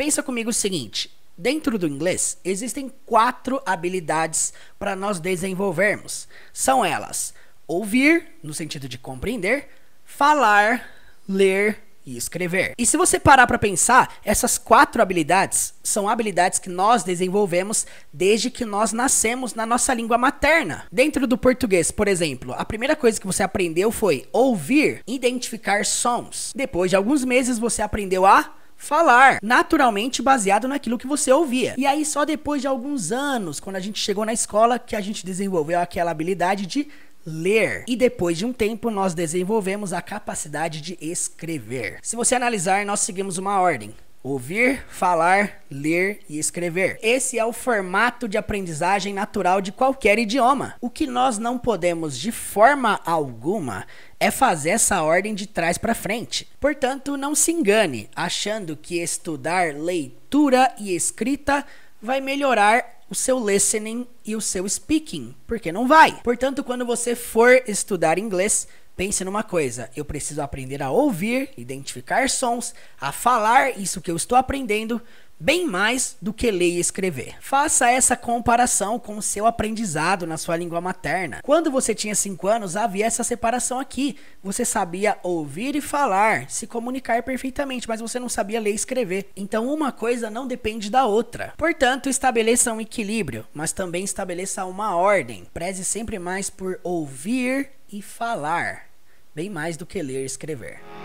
Pensa comigo o seguinte: Dentro do inglês, existem quatro habilidades para nós desenvolvermos. São elas: ouvir, no sentido de compreender, falar, ler e escrever. E se você parar para pensar, essas quatro habilidades são habilidades que nós desenvolvemos desde que nós nascemos na nossa língua materna. Dentro do português, por exemplo, a primeira coisa que você aprendeu foi ouvir, identificar sons. Depois de alguns meses, você aprendeu a falar, naturalmente baseado naquilo que você ouvia. E aí só depois de alguns anos, quando a gente chegou na escola, que a gente desenvolveu aquela habilidade de ler. E depois de um tempo, nós desenvolvemos a capacidade de escrever. Se você analisar, nós seguimos uma ordem. Ouvir, falar, ler e escrever. Esse é o formato de aprendizagem natural de qualquer idioma. O que nós não podemos de forma alguma é fazer essa ordem de trás para frente. Portanto, não se engane achando que estudar leitura e escrita vai melhorar o seu listening e o seu speaking, porque não vai. Portanto, quando você for estudar inglês, Pense numa coisa, eu preciso aprender a ouvir, identificar sons, a falar isso que eu estou aprendendo, bem mais do que ler e escrever. Faça essa comparação com o seu aprendizado na sua língua materna. Quando você tinha 5 anos, havia essa separação aqui. Você sabia ouvir e falar, se comunicar perfeitamente, mas você não sabia ler e escrever. Então, uma coisa não depende da outra. Portanto, estabeleça um equilíbrio, mas também estabeleça uma ordem. Preze sempre mais por ouvir e falar bem mais do que ler e escrever.